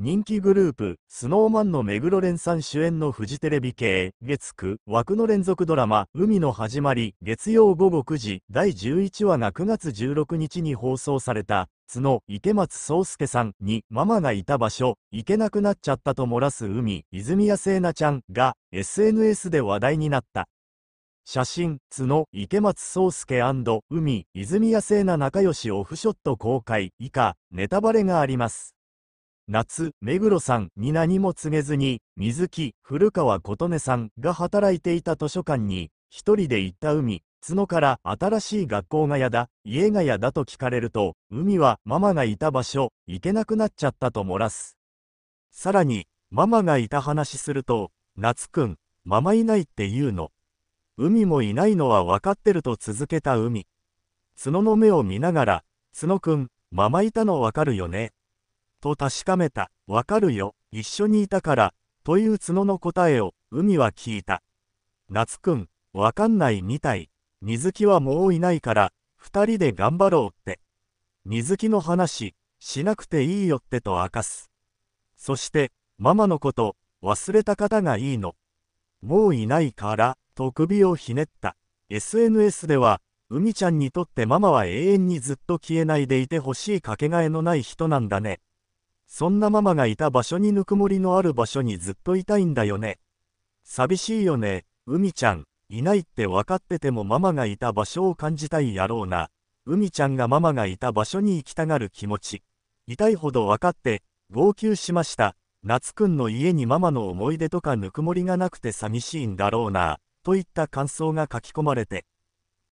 人気グループ、スノーマンの目黒蓮さん主演のフジテレビ系、月9枠の連続ドラマ、海の始まり、月曜午後9時、第11話が9月16日に放送された、角、池松壮介さんに、ママがいた場所、行けなくなっちゃったと漏らす海、泉谷聖奈ちゃんが、SNS で話題になった。写真、角、池松壮介海、泉谷聖奈仲良しオフショット公開、以下、ネタバレがあります。夏、目黒さんに何も告げずに、水木、古川琴音さんが働いていた図書館に、一人で行った海、角から新しい学校がやだ、家がやだと聞かれると、海はママがいた場所、行けなくなっちゃったと漏らす。さらに、ママがいた話すると、夏くん、ママいないって言うの。海もいないのは分かってると続けた海。角の目を見ながら、角くん、ママいたの分かるよね。と確かめた。わかるよ、一緒にいたから、という角の答えを、海は聞いた。夏くん、わかんないみたい。水木はもういないから、二人で頑張ろうって。水木の話、しなくていいよってと明かす。そして、ママのこと、忘れた方がいいの。もういないから、と首をひねった。SNS では、海ちゃんにとってママは永遠にずっと消えないでいてほしいかけがえのない人なんだね。そんなママがいた場所にぬくもりのある場所にずっといたいんだよね。寂しいよね、海ちゃん。いないって分かっててもママがいた場所を感じたいやろうな。海ちゃんがママがいた場所に行きたがる気持ち。痛いほど分かって、号泣しました。夏くんの家にママの思い出とかぬくもりがなくて寂しいんだろうな、といった感想が書き込まれて。